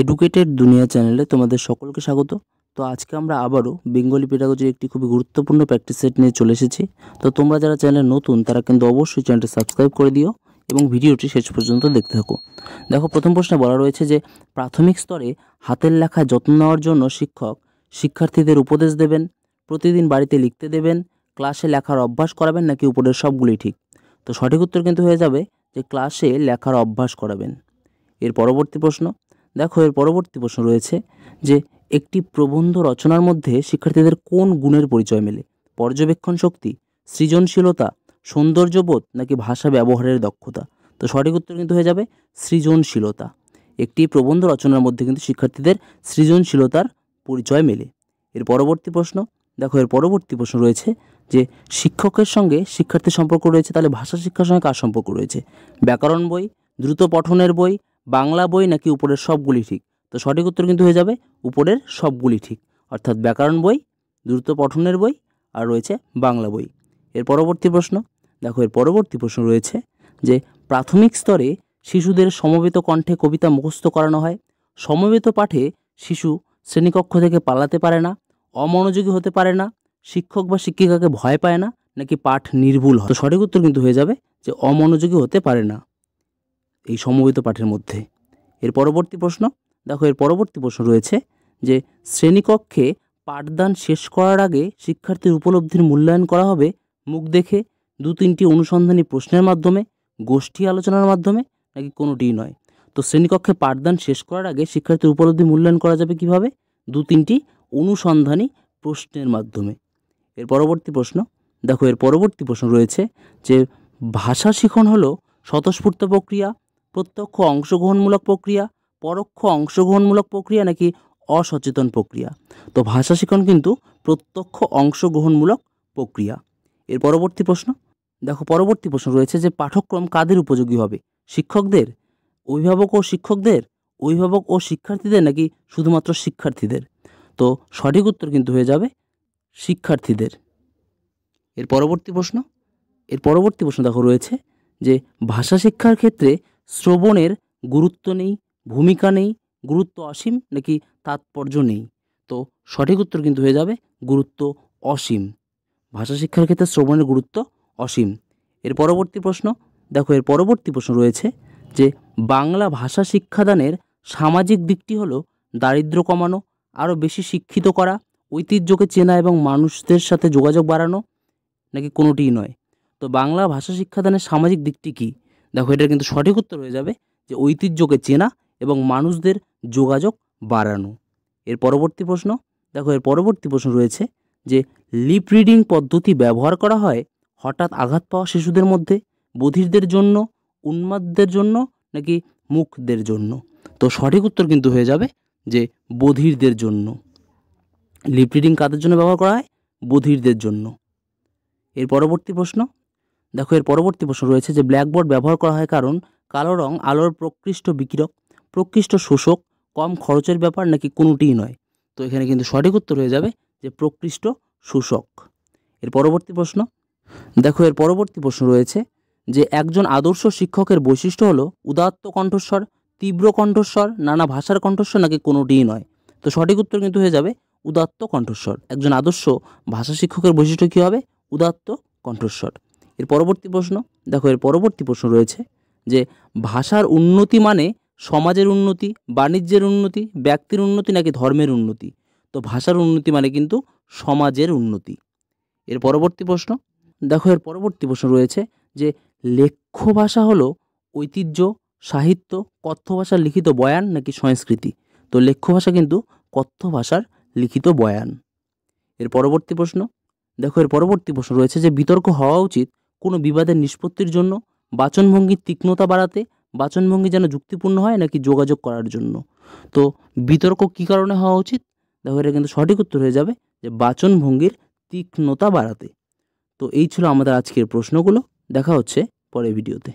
educated দুনিয়া চ্যানেলে তোমাদের সকলকে স্বাগত তো আজকে আমরা আবারও বেঙ্গলি পেডাগজির একটি খুবই গুরুত্বপূর্ণ প্র্যাকটিস সেট নিয়ে চলে এসেছি তো তোমরা যারা চ্যানেলে নতুন তারা কিন্তু অবশ্যই চ্যানেলটি সাবস্ক্রাইব করে দিও এবং ভিডিওটি শেষ পর্যন্ত দেখতে থাকো দেখো প্রথম প্রশ্নে বলা রয়েছে যে প্রাথমিক স্তরে হাতের লেখায় যত্ন নেওয়ার জন্য শিক্ষক শিক্ষার্থীদের উপদেশ দেবেন প্রতিদিন বাড়িতে লিখতে দেবেন ক্লাসে লেখার অভ্যাস করাবেন নাকি উপরের সবগুলি ঠিক তো সঠিক উত্তর কিন্তু হয়ে যাবে যে ক্লাসে লেখার অভ্যাস করাবেন এর পরবর্তী প্রশ্ন দেখো এর পরবর্তী প্রশ্ন রয়েছে যে একটি প্রবন্ধ রচনার মধ্যে শিক্ষার্থীদের কোন গুণের পরিচয় মেলে পর্যবেক্ষণ শক্তি সৃজনশীলতা সৌন্দর্যবোধ নাকি ভাষা ব্যবহারের দক্ষতা তো সঠিক উত্তর কিন্তু হয়ে যাবে সৃজনশীলতা একটি প্রবন্ধ রচনার মধ্যে কিন্তু শিক্ষার্থীদের সৃজনশীলতার পরিচয় মেলে এর পরবর্তী প্রশ্ন দেখো এর পরবর্তী প্রশ্ন রয়েছে যে শিক্ষকের সঙ্গে শিক্ষার্থীর সম্পর্ক রয়েছে তাহলে ভাষা শিক্ষার সঙ্গে কার সম্পর্ক রয়েছে ব্যাকরণ বই দ্রুত পঠনের বই বাংলা বই নাকি উপরের সবগুলি ঠিক তো সঠিক উত্তর কিন্তু হয়ে যাবে উপরের সবগুলি ঠিক অর্থাৎ ব্যাকরণ বই দ্রুত পঠনের বই আর রয়েছে বাংলা বই এর পরবর্তী প্রশ্ন দেখো এর পরবর্তী প্রশ্ন রয়েছে যে প্রাথমিক স্তরে শিশুদের সমবেত কণ্ঠে কবিতা মুখস্থ করানো হয় সমবেত পাঠে শিশু শ্রেণীকক্ষ থেকে পালাতে পারে না অমনোযোগী হতে পারে না শিক্ষক বা শিক্ষিকাকে ভয় পায় না নাকি পাঠ নির্ভুল হয় তো সঠিক উত্তর কিন্তু হয়ে যাবে যে অমনোযোগী হতে পারে না এই সমবেত পাঠের মধ্যে এর পরবর্তী প্রশ্ন দেখো এর পরবর্তী প্রশ্ন রয়েছে যে শ্রেণীকক্ষে পাঠদান শেষ করার আগে শিক্ষার্থীর উপলব্ধির মূল্যায়ন করা হবে মুখ দেখে দু তিনটি অনুসন্ধানী প্রশ্নের মাধ্যমে গোষ্ঠী আলোচনার মাধ্যমে নাকি কোনোটিই নয় তো শ্রেণীকক্ষে পাঠদান শেষ করার আগে শিক্ষার্থীর উপলব্ধি মূল্যায়ন করা যাবে কিভাবে দু তিনটি অনুসন্ধানী প্রশ্নের মাধ্যমে এর পরবর্তী প্রশ্ন দেখো এর পরবর্তী প্রশ্ন রয়েছে যে ভাষা শিখন হলো স্বতঃস্ফূর্ত প্রক্রিয়া প্রত্যক্ষ অংশগ্রহণমূলক প্রক্রিয়া পরোক্ষ অংশগ্রহণমূলক প্রক্রিয়া নাকি অসচেতন প্রক্রিয়া তো ভাষা শিখন কিন্তু প্রত্যক্ষ অংশগ্রহণমূলক প্রক্রিয়া এর পরবর্তী প্রশ্ন দেখো পরবর্তী প্রশ্ন রয়েছে যে পাঠক্রম কাদের উপযোগী হবে শিক্ষকদের অভিভাবক ও শিক্ষকদের অভিভাবক ও শিক্ষার্থীদের নাকি শুধুমাত্র শিক্ষার্থীদের তো সঠিক উত্তর কিন্তু হয়ে যাবে শিক্ষার্থীদের এর পরবর্তী প্রশ্ন এর পরবর্তী প্রশ্ন দেখো রয়েছে যে ভাষা শিক্ষার ক্ষেত্রে শ্রবণের গুরুত্ব নেই ভূমিকা নেই গুরুত্ব অসীম নাকি তাৎপর্য নেই তো সঠিক উত্তর কিন্তু হয়ে যাবে গুরুত্ব অসীম ভাষা শিক্ষার ক্ষেত্রে শ্রবণের গুরুত্ব অসীম এর পরবর্তী প্রশ্ন দেখো এর পরবর্তী প্রশ্ন রয়েছে যে বাংলা ভাষা শিক্ষাদানের সামাজিক দিকটি হলো দারিদ্র কমানো আরও বেশি শিক্ষিত করা ঐতিহ্যকে চেনা এবং মানুষদের সাথে যোগাযোগ বাড়ানো নাকি কোনোটিই নয় তো বাংলা ভাষা শিক্ষাদানের সামাজিক দিকটি কী দেখো এটার কিন্তু সঠিক উত্তর হয়ে যাবে যে ঐতিহ্যকে চেনা এবং মানুষদের যোগাযোগ বাড়ানো এর পরবর্তী প্রশ্ন দেখো এর পরবর্তী প্রশ্ন রয়েছে যে লিপ রিডিং পদ্ধতি ব্যবহার করা হয় হঠাৎ আঘাত পাওয়া শিশুদের মধ্যে বধিরদের জন্য উন্মাদদের জন্য নাকি মুখদের জন্য তো সঠিক উত্তর কিন্তু হয়ে যাবে যে বধিরদের জন্য লিপ রিডিং কাদের জন্য ব্যবহার করা হয় বধিরদের জন্য এর পরবর্তী প্রশ্ন দেখো এর পরবর্তী প্রশ্ন রয়েছে যে ব্ল্যাকবোর্ড ব্যবহার করা হয় কারণ কালো রং আলোর প্রকৃষ্ট বিকিরক প্রকৃষ্ট শোষক কম খরচের ব্যাপার নাকি কোনোটিই নয় তো এখানে কিন্তু সঠিক উত্তর হয়ে যাবে যে প্রকৃষ্ট শোষক এর পরবর্তী প্রশ্ন দেখো এর পরবর্তী প্রশ্ন রয়েছে যে একজন আদর্শ শিক্ষকের বৈশিষ্ট্য হলো উদাত্ত কণ্ঠস্বর তীব্র কণ্ঠস্বর নানা ভাষার কণ্ঠস্বর নাকি কোনোটিই নয় তো সঠিক উত্তর কিন্তু হয়ে যাবে উদাত্ত কণ্ঠস্বর একজন আদর্শ ভাষা শিক্ষকের বৈশিষ্ট্য কী হবে উদাত্ত কণ্ঠস্বর এর পরবর্তী প্রশ্ন দেখো এর পরবর্তী প্রশ্ন রয়েছে যে ভাষার উন্নতি মানে সমাজের উন্নতি বাণিজ্যের উন্নতি ব্যক্তির উন্নতি নাকি ধর্মের উন্নতি তো ভাষার উন্নতি মানে কিন্তু সমাজের উন্নতি এর পরবর্তী প্রশ্ন দেখো এর পরবর্তী প্রশ্ন রয়েছে যে লেখ্য ভাষা হলো ঐতিহ্য সাহিত্য কথ্য ভাষার লিখিত বয়ান নাকি সংস্কৃতি তো লেখ্য ভাষা কিন্তু কথ্য ভাষার লিখিত বয়ান এর পরবর্তী প্রশ্ন দেখো এর পরবর্তী প্রশ্ন রয়েছে যে বিতর্ক হওয়া উচিত কোনো বিবাদের নিষ্পত্তির জন্য বাচনভঙ্গির তীক্ষ্ণতা বাড়াতে বাচনভঙ্গি যেন যুক্তিপূর্ণ হয় নাকি যোগাযোগ করার জন্য তো বিতর্ক কী কারণে হওয়া উচিত দেখো এটা কিন্তু সঠিক উত্তর হয়ে যাবে যে বাচনভঙ্গির তীক্ষ্ণতা বাড়াতে তো এই ছিল আমাদের আজকের প্রশ্নগুলো দেখা হচ্ছে পরের ভিডিওতে